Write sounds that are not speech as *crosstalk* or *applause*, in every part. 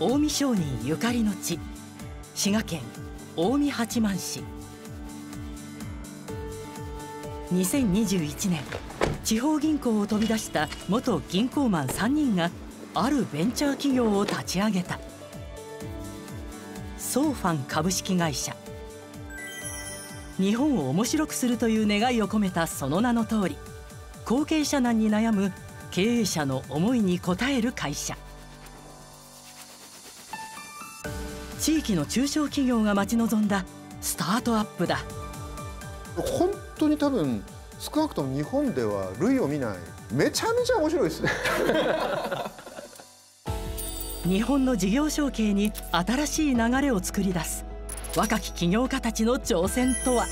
近江商人ゆかりの地滋賀県近江八幡市2021年地方銀行を飛び出した元銀行マン3人があるベンチャー企業を立ち上げたソーファン株式会社日本を面白くするという願いを込めたその名の通り後継者難に悩む経営者の思いに応える会社地域の中小企業が待ち望んだスタートアップだ本当に多分少なくとも日本では類を見ないめちゃめちゃ面白いですね *laughs* 日本の事業承継に新しい流れを作り出す若き起業家たちの挑戦とは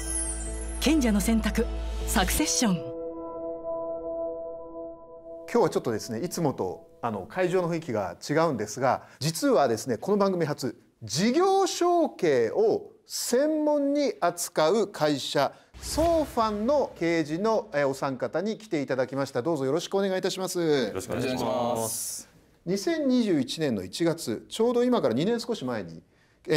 賢者の選択サクセッション今日はちょっとですねいつもとあの会場の雰囲気が違うんですが実はですねこの番組初事業承継を専門に扱う会社ソーファンの刑事陣のお三方に来ていただきましたどうぞよろしくお願いいたしますよろしくお願いします2021年の1月ちょうど今から2年少し前に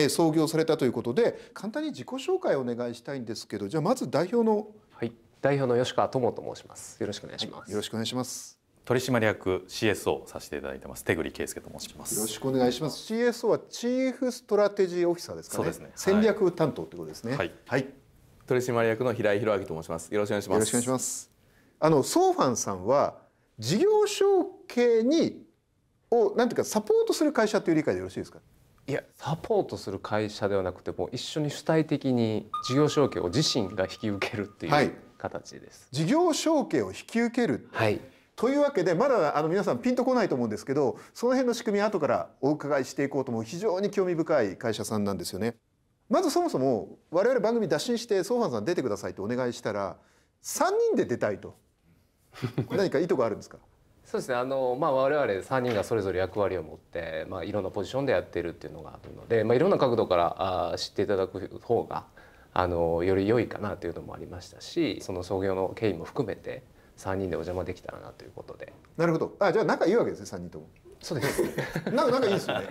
創業されたということで簡単に自己紹介をお願いしたいんですけどじゃあまず代表のはい代表の吉川智と申しますよろしくお願いします、はい、よろしくお願いします取締役 CSO させていただいてます手栗圭介と申しますよろしくお願いします CSO はチーフストラテジーオフィサーですかね、ね、戦略担当ということですね、はい、はい、取締役の平井博明と申しますよろしくお願いしますよろしくお願いしますあのソーファンさんは事業承継にをなんていうかサポートする会社という理解でよろしいですかいやサポートする会社ではなくてもう一緒に主体的に事業承継を自身が引き受けるっていう形です、はい、事業承継を引き受けるはいというわけでまだあの皆さんピンとこないと思うんですけどその辺の仕組み後からお伺いしていこうと思う非常に興味深い会社さんなんですよね。まずそもそも我々番組打診してソーファンさん出てくださいってお願いしたら3人で出たいと *laughs* 何か意図があるんですかそうですねあの、まあ、我々3人がそれぞれ役割を持って、まあ、いろんなポジションでやってるっていうのがあるので、まあ、いろんな角度からあ知っていただく方があのより良いかなというのもありましたしその創業の経緯も含めて3人でお邪魔できたらなということでなるほどあじゃあ仲いいわけですね3人ともそうです *laughs* なんか仲いいですよね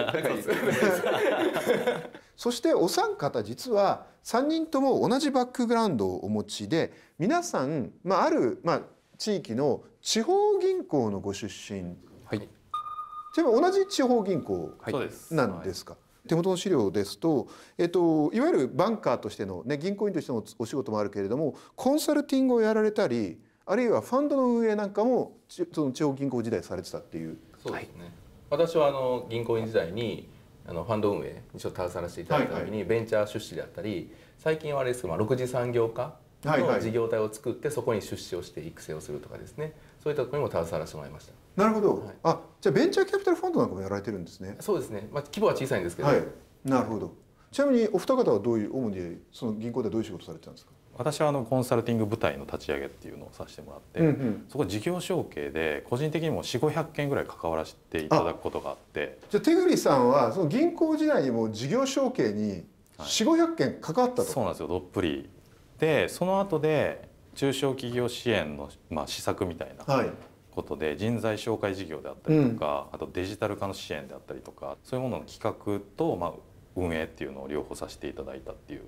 *laughs* そしてお三方実は3人とも同じバックグラウンドをお持ちで皆さん、まあ、ある、まあ、地域の地方銀行のご出身、はい、でも同じ地方銀行なんですか、はい手元の資料ですと、えっと、いわゆるバンカーとしての、ね、銀行員としてのお仕事もあるけれどもコンサルティングをやられたりあるいはファンドの運営なんかもその地方銀行時代されてたっていうそうですね、はい、私はあの銀行員時代にあのファンド運営にちょっと携わらせていただいた時に、ベンチャー出資であったり最近はあれですけど、まあ、6次産業化の事業体を作ってそこに出資をして育成をするとかですねそういったところにも携わらせてもらいましたなるほど、はい、あじゃあベンチャーキャピタルファンドなんかもやられてるんですねそうですね、まあ、規模は小さいんですけど、はい、なるほどちなみにお二方はどういう主にその銀行ではどういう仕事されてたんですか私はあのコンサルティング部隊の立ち上げっていうのをさせてもらって、うんうん、そこ事業承継で個人的にも4500件ぐらい関わらせていただくことがあってじゃあ手栗さんはその銀行時代にも事業承継に4500件関わったと、はい、そうなんですよどっぷりでその後で中小企業支援の、まあ、施策みたいな、はいことで人材紹介事業であったりとか、うん、あとデジタル化の支援であったりとかそういうものの企画と、まあ、運営っていうのを両方させていただいたっていう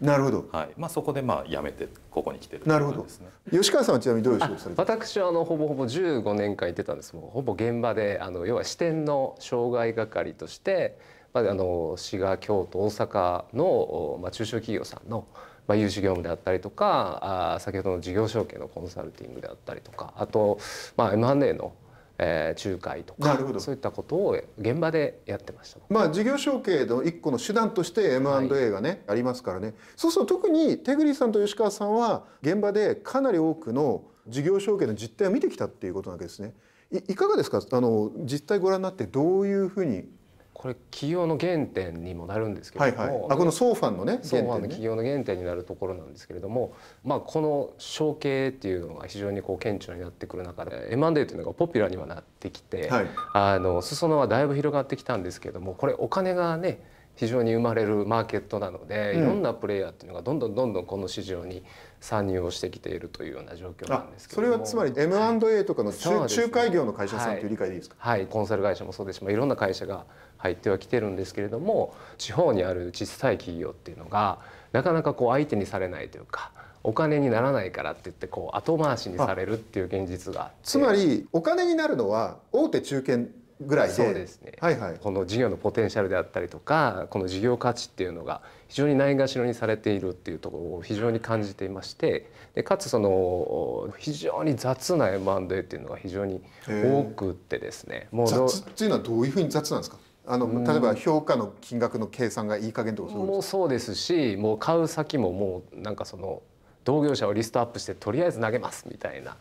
なるほど。はい。まあそこでまあ辞めてここに来てる、ね、なるほど。吉川さんはちなみにどういう仕事されて私はあのほぼほぼ15年間行ってたんです。もうほぼ現場であの要は支店の障害係として、まああの滋賀京都大阪のまあ中小企業さんのまあ、融資業務であったりとかあ先ほどの事業承継のコンサルティングであったりとかあと、まあ、M&A のえー、仲介とかそういったことを現場でやってました、まあ、事業承継の一個の手段として M&A がね、はい、ありますからねそうすると特にテグリさんと吉川さんは現場でかなり多くの事業承継の実態を見てきたっていうことなわけですね。いかがですかあの実態ご覧になってどういうふうにこれ企業の原点にもなるんですけれども、はいはい、あこのソーファンのねソーファンの企業の原点になるところなんですけれども、まあ、この承継っていうのが非常にこう顕著になってくる中で M&A というのがポピュラーにはなってきて、はい、あの裾野はだいぶ広がってきたんですけれどもこれお金がね非常に生まれるマーケットなので、うん、いろんなプレイヤーっていうのがどんどんどんどんこの市場に参入をしてきているというような状況なんですけどそれはつまり M&A とかの中はい、介業の会社さんという理解でいいですか、はい、はい、コンサル会社もそうですし、まあ、いろんな会社が入ってはきてるんですけれども地方にある小さい企業っていうのがなかなかこう相手にされないというか。お金にならないからって言ってこう後回しにされるっていう現実がつまりお金になるのは大手中堅ぐらいでそうですね、はいはい、この事業のポテンシャルであったりとかこの事業価値っていうのが非常にないがしろにされているっていうところを非常に感じていましてでかつその非常に雑な M&A っていうのが非常に多くてですねもう雑っていうのはどういうふうに雑なんですかあの例えば評価の金額の計算がいい加減とかうそうですしもう買う先ももうなんかその同業者をリストアップしてとりあえず投げますみたいな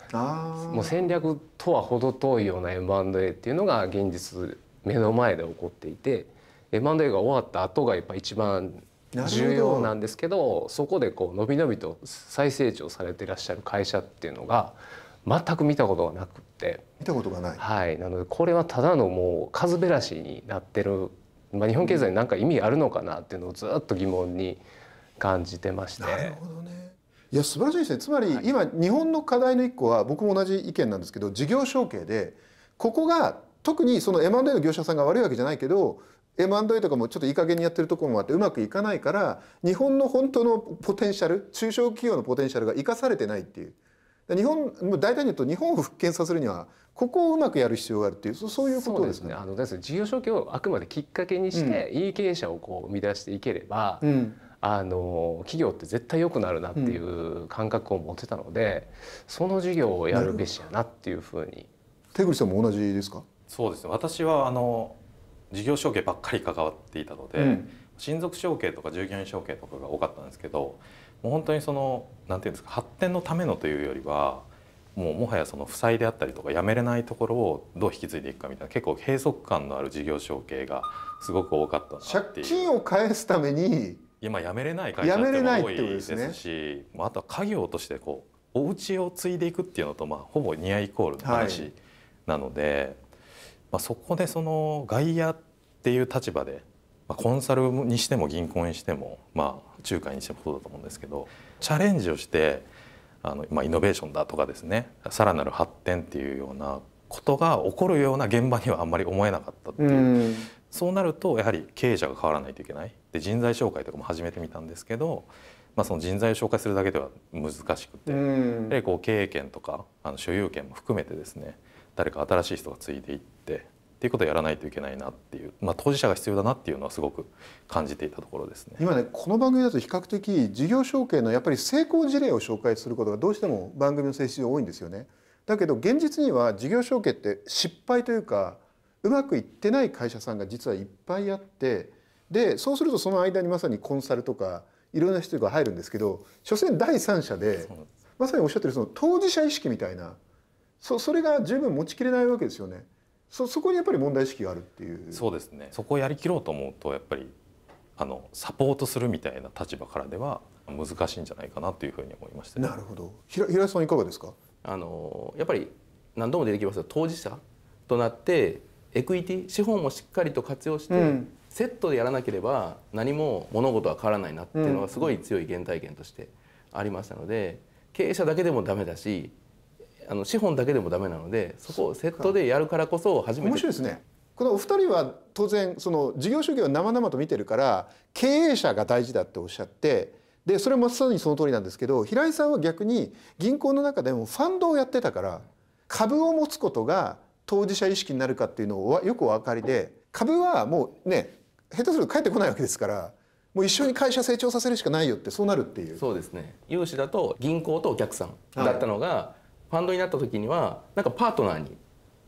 もう戦略とは程遠いような M&A っていうのが現実目の前で起こっていて M&A が終わった後がやっぱ一番重要なんですけどそこでこう伸び伸びと再成長されていらっしゃる会社っていうのが全く見たことがなくって見たことがない、はい、なのでこれはただのもう数減らしになってる、まあ、日本経済に何か意味あるのかなっていうのをずっと疑問に感じてまして。なるほどねいや素晴らしいですねつまり、はい、今日本の課題の一個は僕も同じ意見なんですけど事業承継でここが特にその M&A の業者さんが悪いわけじゃないけど M&A とかもちょっといい加減にやってるところもあってうまくいかないから日本の本当のポテンシャル中小企業のポテンシャルが生かされてないっていう日本大体に言うと日本を復権させるにはここをうまくやる必要があるっていうそういうことですね。すねあの事業承継をあくまできっかけにして、うん、いい経営者をこう生み出していければ、うんあの企業って絶対良くなるなっていう感覚を持ってたので、その事業をやるべしやなっていうふうに手口さんも同じですかそうですね私はあの事業承継ばっかり関わっていたので、うん、親族承継とか従業員承継とかが多かったんですけどもう本当にその何て言うんですか発展のためのというよりはもうもはやその負債であったりとかやめれないところをどう引き継いでいくかみたいな結構閉塞感のある事業承継がすごく多かったなっていう。借金を返すために今やめれない会社っての多いですし、まあ、あとは家業としてこうお家を継いでいくっていうのと、まあ、ほぼニアイコールの話なので、まあ、そこでその外野っていう立場で、まあ、コンサルにしても銀行にしても、まあ、仲介にしてもそうだと思うんですけどチャレンジをしてあの、まあ、イノベーションだとかですねさらなる発展っていうようなことが起こるような現場にはあんまり思えなかったっていう、うそうなるとやはり経営者が変わらないといけない。で人材紹介とかも始めてみたんですけど、まあ、その人材を紹介するだけでは難しくて、うん、でこう経営権とかあの所有権も含めてですね誰か新しい人が継いでいってっていうことをやらないといけないなっていう、まあ、当事者が必要だなっていうのはすごく感じていたところですね今ねこの番組だと比較的事業承継のやっぱり成功事例を紹介することがどうしても番組の性質上多いんですよね。だけど現実には事業承継って失敗というかうまくいってない会社さんが実はいっぱいあってでそうするとその間にまさにコンサルとかいろんな人が入るんですけど所詮第三者でまさにおっしゃってるその当事者意識みたいなそそれが十分持ちきれないわけですよね。そそこにやっぱり問題意識があるっていうそうですねそこをやりきろうと思うとやっぱりあのサポートするみたいな立場からでは難しいんじゃないかなというふうに思いました、ね、なるほど平平井さんいかがですかあのやっぱり何度も出てきますが当事者となってエクイティ資本をしっかりと活用して、うん、セットでやらなければ何も物事は変わらないなっていうのがすごい強い原体験としてありましたので経営者だけでもダメだしあの資本だけでもダメなのでそこをセットでやるからこそ初めて面白いですねこのお二人は当然その事業主義を生々と見てるから経営者が大事だっておっしゃってでそれもまさにその通りなんですけど平井さんは逆に銀行の中でもファンドをやってたから株を持つことが当事者意識になるかっていうのをよくお分かりで株はもうね下手すると帰ってこないわけですからもう一緒に会社成長させるしかないよってそうなるっていうそうですね融資だと銀行とお客さんだったのが、はい、ファンドになった時にはなんかパートナーに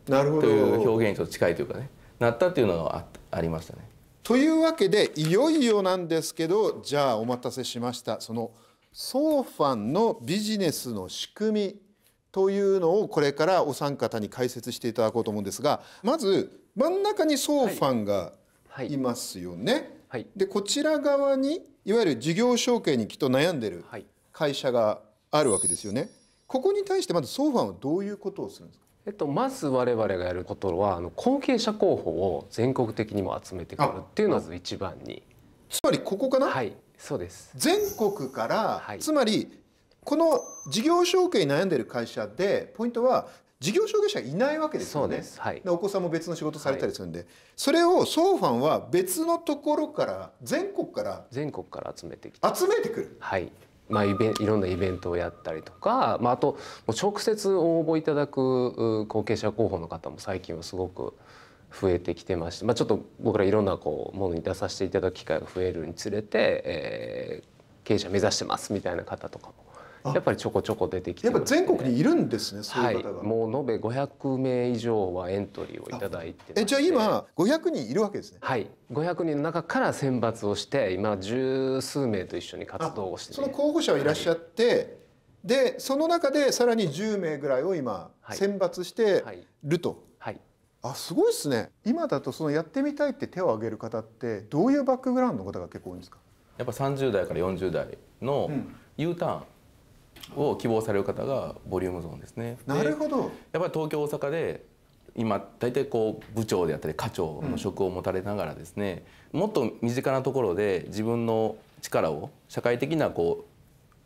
なるほどという表現にちょっと近いというかねなったっていうのがありましたね。というわけでいよいよなんですけどじゃあお待たせしましたそのソーファンのビジネスの仕組みというのをこれからお三方に解説していただこうと思うんですがまず真ん中にソーファンがいますよね。はい、でこちら側にいわゆる事業承継にきっと悩んでる会社があるわけですよね。ここに対してまずファンはどういうことをするんですかえっと、まず我々がやることはあの後継者候補を全国的にも集めてくるっていうのはまず一番につまりここかなはいそうです全国から、はい、つまりこの事業承継に悩んでる会社でポイントは事業承継者いないわけですよね。はい、お子さんも別の仕事されたりするんで、はい、それをファンは別のところから全国から全国から集めてきて集めてくる。はい。まあ、いべいろんなイベントをやったりとか、まあ、あと直接応募いただく後継者候補の方も最近はすごく増えてきてまして、まあ、ちょっと僕らいろんなこうものに出させていただく機会が増えるにつれて、えー、経営者目指してますみたいな方とかもやっぱりちょこちょこ出てきて、ね、やっぱ全国にいるんですねそういう方が、はい、もう延べ500名以上はエントリーをいただいてえじゃあ今500人いるわけですねはい500人の中から選抜をして今十数名と一緒に活動をして、ね、その候補者はいらっしゃって、はい、でその中でさらに10名ぐらいを今選抜してると、はい、はいあすごいですね今だとそのやってみたいって手を挙げる方ってどういうバックグラウンドの方が結構多いんですかやっぱ30代から40代の U ターン、うんを希望される方がボリュームゾーンですね。なるほど。やっぱり東京大阪で今大体こう部長であったり課長の職を持たれながらですね、うん、もっと身近なところで自分の力を社会的なこ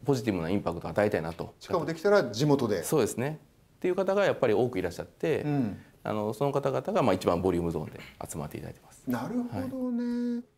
うポジティブなインパクトを与えたいなとしかもできたら地元でそうですねっていう方がやっぱり多くいらっしゃって、うん、あのその方々がまあ一番ボリュームゾーンで集まっていただいてますなるほどね、はい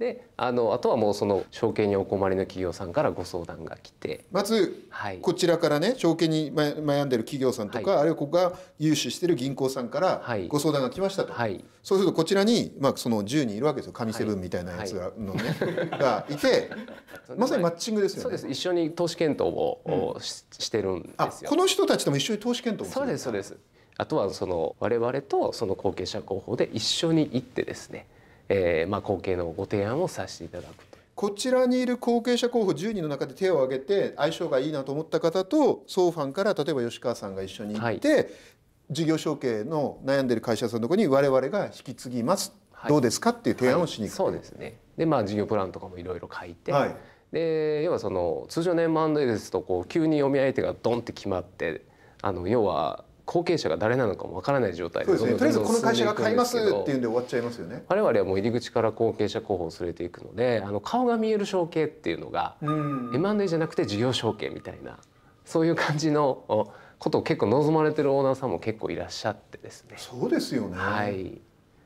であのあとはもうその証券にお困りの企業さんからご相談が来てまず、こちらからね証券に悩んでる企業さんとか、はい、あるいはここが融資してる銀行さんからご相談が来ましたと、はい、そうするとこちらに、まあ、その10人いるわけですよ紙セブンみたいなやつが,、のね、がいて *laughs* まさにマッチングですよね。そうです一緒に投資検討をし,、してるんですよこの人たちとも一緒に投資検討もするそうですそうですあとはその我々とその後継者候補で一緒に行ってですねえー、まあ、後継のご提案をさせていただくこちらにいる後継者候補10人の中で手を挙げて相性がいいなと思った方とァンから例えば吉川さんが一緒に行って、はい、事業承継の悩んでる会社さんのところに我々が引き継ぎます、はい、どうですかっていう提案をしに行く、はい、そうですねでまあ事業プランとかもいろいろ書いて、で要はその通常年満でですとこう急に読み相手がドンって決まってあの要は後継者が誰なのかもわからない状態でそうですねとりあえずこの会社が買いますっていうんで終わっちゃいますよね我々はもう入り口から後継者候補を連れていくのであの顔が見える承継っていうのが、うん、M&A じゃなくて事業承継みたいなそういう感じのことを結構望まれてるオーナーさんも結構いらっしゃってですねそうですよねはい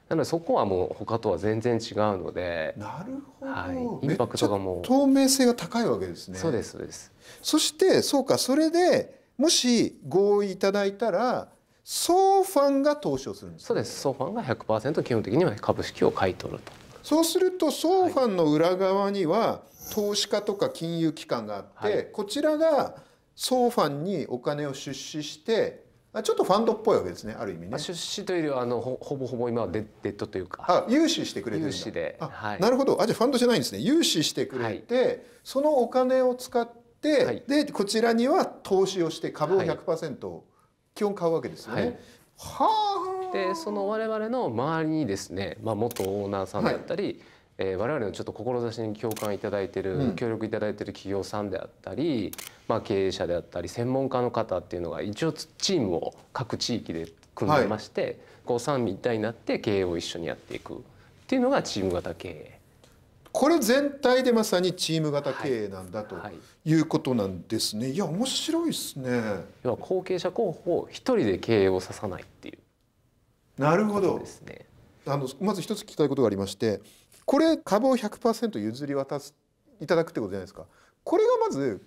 なのでそこはもう他とは全然違うのでなるほど、はい、インパクトがもう透明性が高いわけですねそうですそうですそしてそうかそれでもし合意いただいたら総ファンが投資をするんです、ね、そうです総ファンが100%基本的には株式を買い取るとそうすると総ファンの裏側には投資家とか金融機関があって、はい、こちらが総ファンにお金を出資してあちょっとファンドっぽいわけですねある意味ね。出資というよりはあのほぼほぼ今はデデッドというか。あ融資してくれてるんだ。融資で。はい、なるほどあじゃあファンドじゃないんですね融資してくれて、はい、そのお金を使って、はい、でこちらには投資をして株を100%、はい、基本買うわけですよね。はあ、でその我々の周りにですね、まあ、元オーナーさんだったり、はい、えー、我々のちょっと志に共感いただいてる、うん、協力いただいてる企業さんであったり、まあ、経営者であったり専門家の方っていうのが一応チームを各地域で組んでまして、はい、こう三位一体になって経営を一緒にやっていくっていうのがチーム型経営これ全体でまさにチーム型経営なんだということなんですね。いや面白いですね。要は後継者候補を一人で経営をささないっていう。なるほど。ですね。あのまず一つ聞きたいことがありまして、これ株を100%譲り渡すいただくってことじゃないですか。これがまず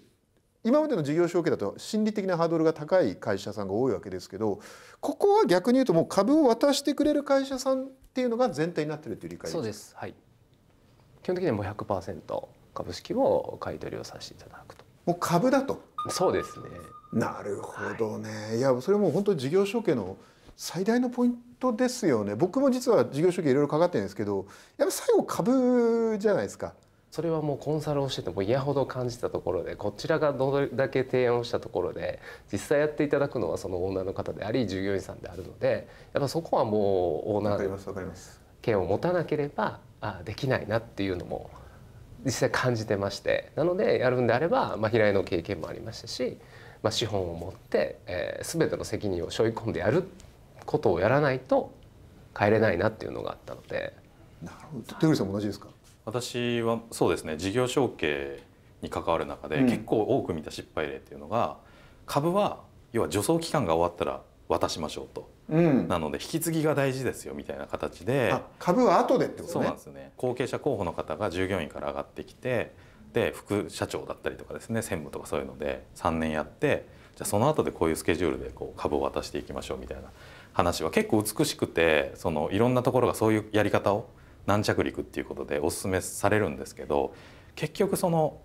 今までの事業承継だと心理的なハードルが高い会社さんが多いわけですけどここは逆に言うともう株を渡してくれる会社さんっていうのが全体になってるっていう理解ですそうですはい基本的にもう100%株式を買い取りをさせていただくともう株だとそうですねなるほどね、はい、いやそれも本当事業承継の最大のポイントですよね僕も実は事業承継いろいろかかってるんですけどやっぱ最後株じゃないですかそれはもうコンサルをしてても嫌ほど感じたところでこちらがどれだけ提案をしたところで実際やっていただくのはそのオーナーの方であり従業員さんであるのでやっぱそこはもうオーナーの権を持たなければあできないなっていうのも実際感じてましてなのでやるんであれば、まあ、平井の経験もありましたし、まあ、資本を持って、えー、全ての責任を背負い込んでやることをやらないと帰れないなっていうのがあったので。なるほど手口さんも同じですか私はそうですね事業承継に関わる中で、結構多く見た失敗例っていうのが株は要は助走期間が終わったら渡しましょうとうん、なので引き継ぎが大事ですよみたいな形で株は後でってことねそうなんですね後継者候補の方が従業員から上がってきてで副社長だったりとかですね専務とかそういうので3年やってじゃあその後でこういうスケジュールでこう株を渡していきましょうみたいな話は結構美しくてそのいろんなところがそういうやり方を軟着陸っていうことでおすすめされるんですけど結局その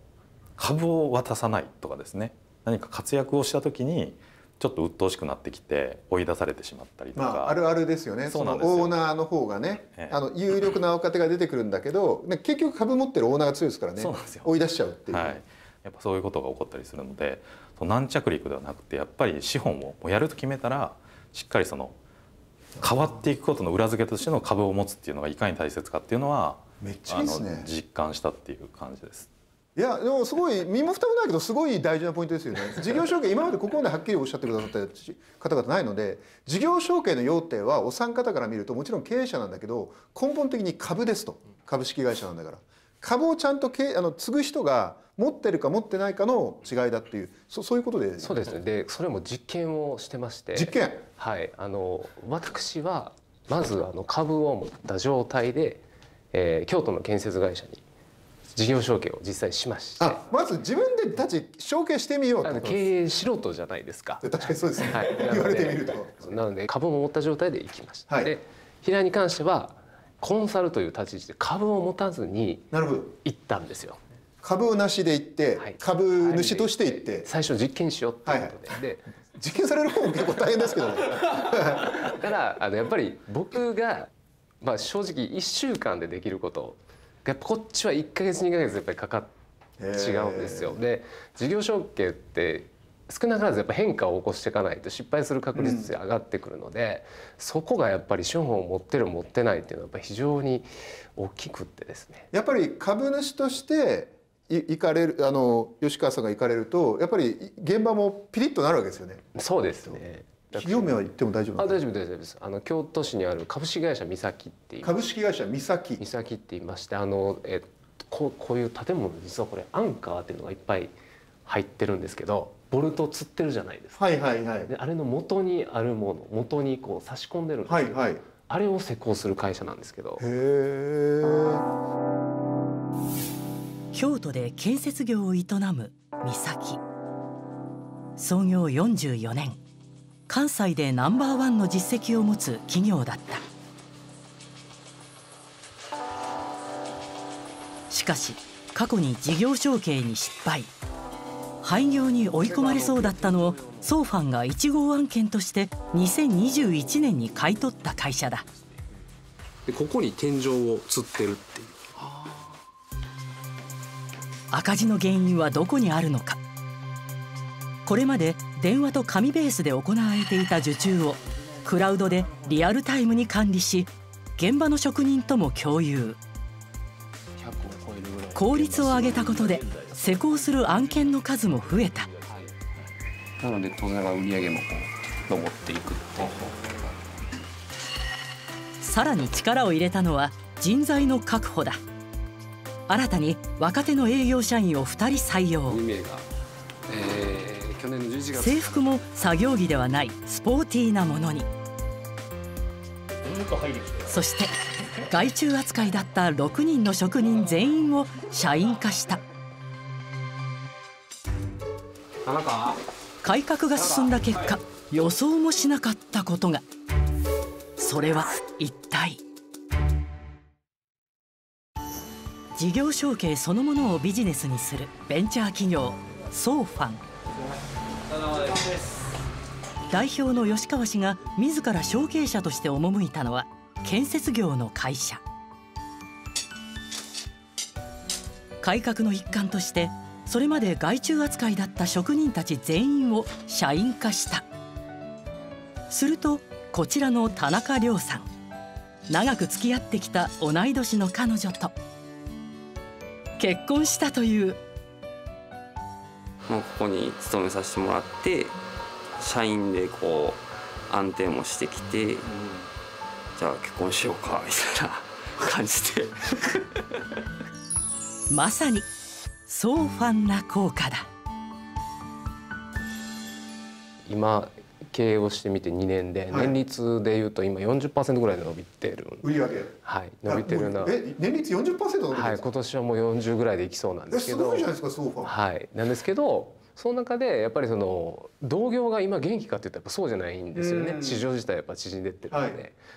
株を渡さないとかですね何か活躍をした時にちょっと鬱陶しくなってきて追い出されてしまったりとか、まあ、あるあるですよねそうなんですオーナーの方がね、ええ、あの有力な若手が出てくるんだけど、*laughs* 結局株持ってるオーナーが強いですからね追い出しちゃうっていう、はい、やっぱそういうことが起こったりするのでその軟着陸ではなくてやっぱり資本をやると決めたらしっかりその変わっていくことの裏付けとしての株を持つっていうのがいかに大切かっていうのはめっちゃいいですね実感したっていう感じです。いやでもすごい身も蓋もないけどすごい大事なポイントですよね。事業承継今までここまではっきりおっしゃってくださった方々ないので事業承継の要点はお三方から見るともちろん経営者なんだけど根本的に株ですと株式会社なんだから株をちゃんとけあの継ぐ人が持ってるか持ってないかの違いだっていうそそういうことでそうですねでそれも実験をしてまして実験はいあの私はまずあの株を持った状態で、えー、京都の建設会社に事業承継を実際しましてまず自分で立ち承継してみようと経営素人じゃないですか確かにそうですね、はい、*laughs* 言われてみるとなので株を持った状態でいきました、はい、で平井に関してはコンサルという立ち位置で株を持たずに行ったんですよ株なしで行って、はい、株主として行って最初実験しようっていうことではい、で実験される方も結構大変ですけどね *laughs* だからあのやっぱり僕がまあ正直1週間でできることやっぱこっちは1か月2か月やっぱりかかっ違うんですよ。で事業承継って少なからずやっぱ変化を起こしていかないと失敗する確率で上がってくるので、うん、そこがやっぱり資本を持ってる持ってないっていうのはやっぱ非常に大きくってですね。やっぱり株主として行かれるあの吉川さんが行かれるとやっぱり現場もピリッとなるわけですよね。そうですね。企業名は言っても大丈夫あ大丈夫大丈夫ですあの京都市にある株式会社三崎っていう株式会社三崎三崎って言いましてあのえこうこういう建物実はこれアンカーっていうのがいっぱい入ってるんですけどボルトつってるじゃないですか、はいはいはい、であれの元にあるもの元にこう差し込んでるんですけど、はいはい、あれを施工する会社なんですけど京都で建設業を営む三崎創業44年関西でナンバーワンの実績を持つ企業だったしかし過去に事業承継に失敗廃業に追い込まれそうだったのをソーファンが1号案件として2021年に買い取った会社だでここに天井を吊ってるっていう赤字の原因はどこにあるのかこれまで電話と紙ベースで行われていた受注をクラウドでリアルタイムに管理し現場の職人とも共有効率を上げたことで施工する案件の数も増えたなので当然売上もこう上っていくさらに力を入れたのは人材の確保だ新たに若手の営業社員を2人採用2名が、えー制服も作業着ではないスポーティーなものにそして外注扱いだった6人の職人全員を社員化した改革が進んだ結果予想もしなかったことがそれは一体事業承継そのものをビジネスにするベンチャー企業ソーファン代表の吉川氏が自ら承継者として赴いたのは建設業の会社改革の一環としてそれまで外注扱いだった職人たち全員を社員化したするとこちらの田中亮さん長く付き合ってきた同い年の彼女と結婚したというのここに勤めさせてもらって社員でこう安定もしてきて、うん、じゃあ結婚しようかみたいな感じでまさにそうファンな効果だ今経営をしてみて2年で、年率でいうと今40%ぐらいで伸びてる売上はい伸びてるなえ年率40%伸びてるんですか、はい、今年はもう40ぐらいでいきそうなんですけどすごいじゃないですかソファはいなんですけどその中でやっぱりその同業が今元気かって言ったらそうじゃないんですよね、市場自体やっぱ縮んでってるのではい、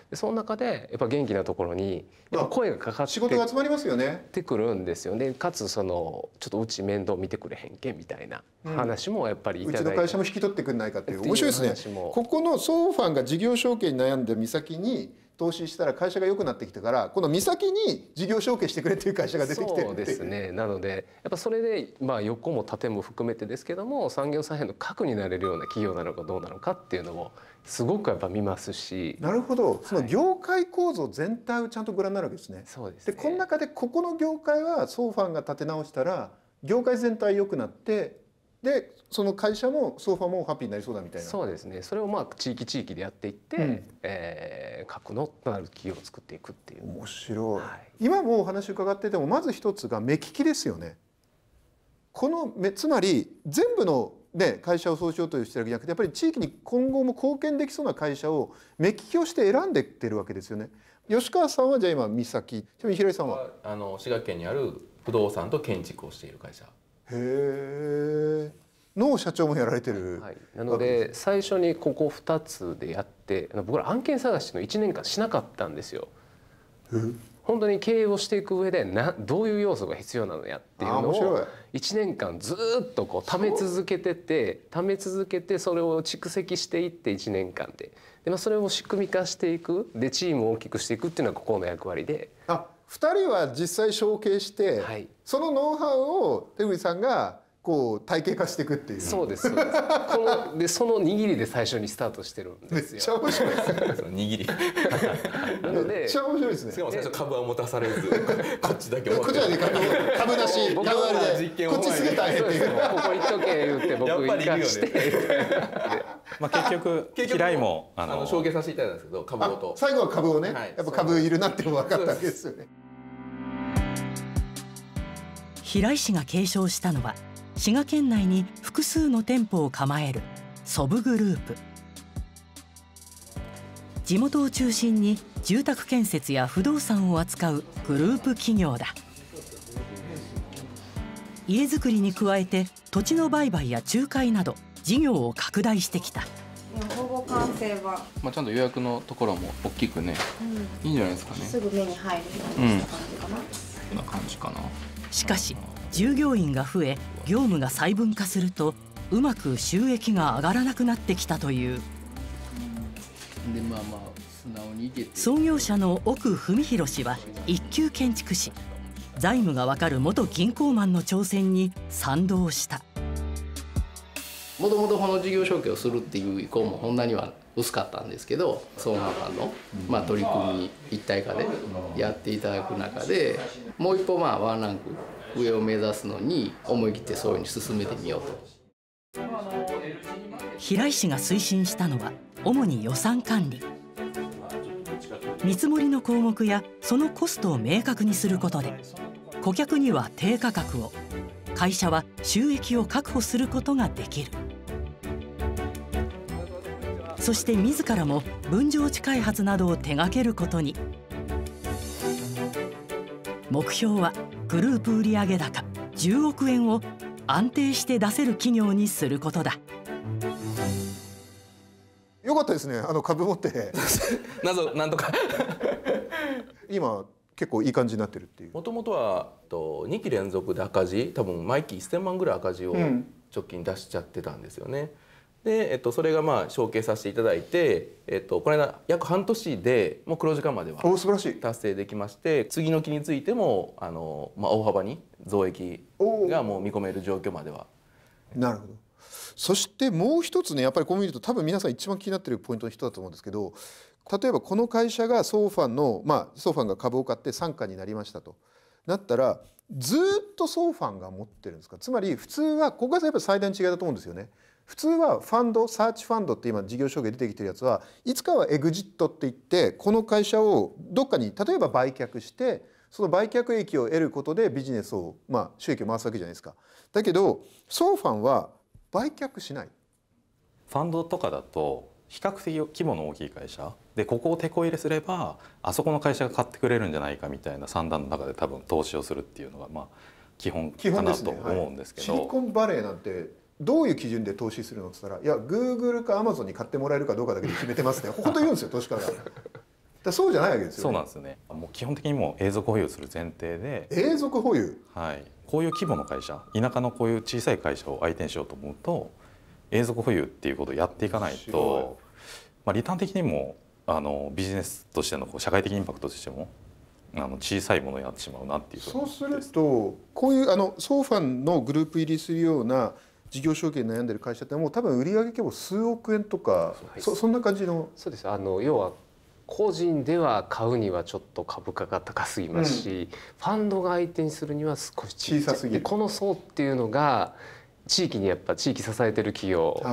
でその中でやっぱ元気なところにやっぱ声がかかって仕事が集まりますよねってくるんですよねかつそのちょっとうち面倒見てくれへんけみたいな話もやっぱりいただいて、うん、うちの会社も引き取ってくんないかっていう面白いですねここのソーファンが事業承継に悩んで岬に投資したら会社が良くなってきたからこの三崎に事業承継してくれっていう会社が出てきてるんですねなのでやっぱそれで、まあ、横も縦も含めてですけども産業再編の核になれるような企業なのかどうなのかっていうのもすごくやっぱ見ますしなるほどその業界構造全体をちゃんとご覧になるわけですね。そうです、ね、でこの中でここの業界はソーファンが立て直したら業界全体良くなってでその会社もソファーもハッピーになりそうだみたいなそうですねそれをまあ地域地域でやっていって、うん、えー、格のなる企業を作っていくっていう面白い、はい、今もお話伺っててもまず一つが目利きですよねこの目つまり全部のね、会社をそうしようとしてるわけじゃなくてやっぱり地域に今後も貢献できそうな会社を目利きをして選んでってるわけですよね。吉川さんはじゃあ今三崎ちなみに平井さんはあの滋賀県にある不動産と建築をしている会社へえ。の社長もやられてる、はい、なので最初にここ2つでやって僕ら案件探しの1年間しなかったんですよ。本当に経営をしていく上でなどういう要素が必要なのやっていうのを1年間ずっとこう貯め続けてて貯め続けてそれを蓄積していって1年間でで、まあ、それを仕組み化していくでチームを大きくしていくっていうのはここの役割で。あ2人は実際承継して、はい、そのノウハウを手口さんがこう体系化していくっていうそうですそうですこのでその握りで最初にスタートしてるんですよめっちゃ面白いですねその握りなのでめっちゃ面白いですねしかも最初株は持たされず *laughs* こっちだけこっちはね株株なし僕は実験こっちすげえ大変っていうここ行っとけ言って僕行かして、まあ結局嫌いもあの承継させていただいたんですけど株ごと最後は株をね、はい、やっぱ株いるなって分かったわけですよね平井氏が継承したのは「滋賀県内に複数の店舗を構えるソブグループ地元を中心に住宅建設や不動産を扱うグループ企業だ家づくりに加えて土地の売買や仲介など事業を拡大してきたほぼ完成は、まあ、ちゃんと予約のところも大きくね、うん、いいんじゃないですかねすぐ目に入るような感じかな、うん、な感じかなしかし従業員が増え業務が細分化するとうまく収益が上がらなくなってきたという創業者の奥文博氏は一級建築士財務がわかる元銀行マンの挑戦に賛同したもともとこの事業承継をするっていう意向もそんなには薄かったんですけど相馬間の、まあ、取り組み一体化でやっていただく中でもう一歩まあワンランク上を目指すのに思い切ってそういうふうに進めてみようと平井氏が推進したのは主に予算管理見積もりの項目やそのコストを明確にすることで顧客には低価格を会社は収益を確保することができるそして自らも分譲地開発などを手掛けることに目標はグループ売上高10億円を安定して出せる企業にすることだよかったですねあの株持ってなぞ *laughs* なんとか今結構いい感じになってるっていうもともとはと2期連続で赤字多分毎期1000万ぐらい赤字を直近出しちゃってたんですよね、うんで、えっと、それがまあ承継させていただいて、えっと、この間約半年でもう黒字化までは達成できまして次の期についてもあの、まあ、大幅に増益がもう見込める状況までは。なるほどそしてもう一つねやっぱりこう見ると多分皆さん一番気になってるポイントの人だと思うんですけど例えばこの会社がソーファンのまあソーファンが株を買って傘下になりましたとなったらずっとソーファンが持ってるんですかつまり普通はここがやっぱ最大の違いだと思うんですよね。普通はファンドサーチファンドって今事業承継出てきてるやつはいつかはエグジットって言ってこの会社をどっかに例えば売却してその売却益を得ることでビジネスをまあ収益を回すわけじゃないですか。だけどソーファンは売却しないファンドとかだと比較的規模の大きい会社でここを手こ入れすればあそこの会社が買ってくれるんじゃないかみたいな算段の中で多分投資をするっていうのがまあ基本かなと思うんですけど。ねシリコンバレーなんてどういう基準で投資するのって言ったら「いやグーグルかアマゾンに買ってもらえるかどうかだけで決めてます」って *laughs* 本当言うんですよ投資家が。だそうじゃないわけですよ、ね、そうなんですね。もう基本的にもう永続保有する前提で。永続保有。はい。こういう規模の会社、田舎のこういう小さい会社を相手にしようと思うと、永続保有っていうことをやっていかないと、まあリターン的にもあのビジネスとしてのこう社会的インパクトとしてもあの小さいものになってしまうなっていうそうするとこういうあのソーファンのグループ入りするような事業承継に悩んでる会社ってもう多分売上規模数億円とかそそんな感じのそうですあの要は個人では買うにはちょっと株価が高すぎますし、うん、ファンドが相手にするには少し小さすぎるこの層っていうのが地域にやっぱ地域支えてる企業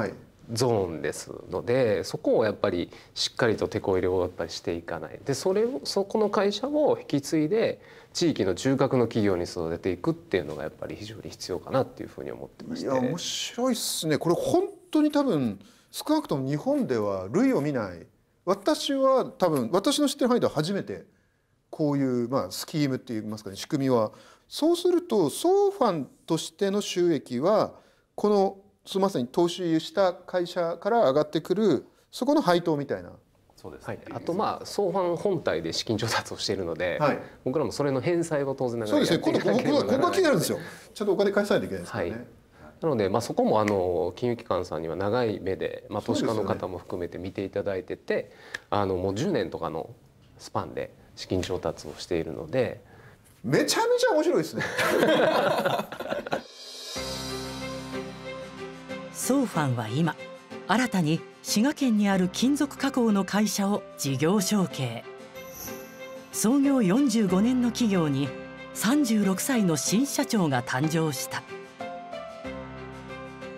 ゾーンですのでそこをやっぱりしっかりとてこ入れをやっぱりしていかないでそれをそこの会社を引き継いで地域の中核の企業に育てていくっていうのがやっぱり非常に必要かなっていうふうに思ってましていや面白いっすねこれ本当に多分少なくとも日本では類を見ない私は多分私の知ってる範囲では初めてこういう、まあ、スキームっていいますかね仕組みはそうするとソーファンとしての収益はこのそまさに投資した会社から上がってくるそこの配当みたいなそうですね、はい、あとまあァン本体で資金調達をしているので、はい、僕らもそれの返済は当然ながらそうですね今度ここここが気になるんですよちゃんとお金返さないといけないですからね、はい、なので、まあ、そこもあの金融機関さんには長い目で、まあ、投資家の方も含めて見ていただいてて、ね、あのもう10年とかのスパンで資金調達をしているのでめちゃめちゃ面白いですね *laughs* ソーファンは今新たに滋賀県にある金属加工の会社を事業承継創業45年の企業に36歳の新社長が誕生した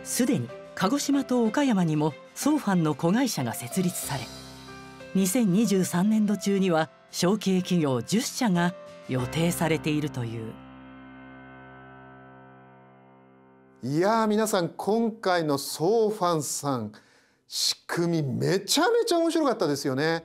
すでに鹿児島と岡山にもソーファンの子会社が設立され2023年度中には承継企業10社が予定されているという。いや皆さん今回のソーファンさん仕組みめちゃめちゃ面白かったですよね。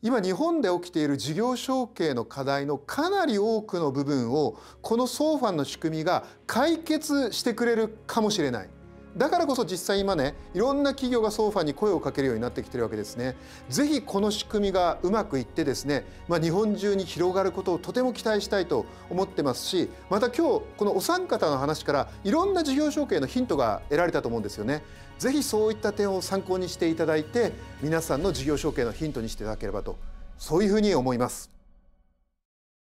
今日本で起きている事業承継の課題のかなり多くの部分をこのソーファンの仕組みが解決してくれるかもしれないだからこそ実際今ねいろんな企業がソーファに声をかけるようになってきてるわけですね。ぜひこの仕組みがうまくいってですね、まあ、日本中に広がることをとても期待したいと思ってますしまた今日このお三方の話からいろんな事業承継のヒントが得られたと思うんですよね。ぜひそういった点を参考にしていただいて皆さんの事業承継のヒントにしていただければとそういうふうに思います。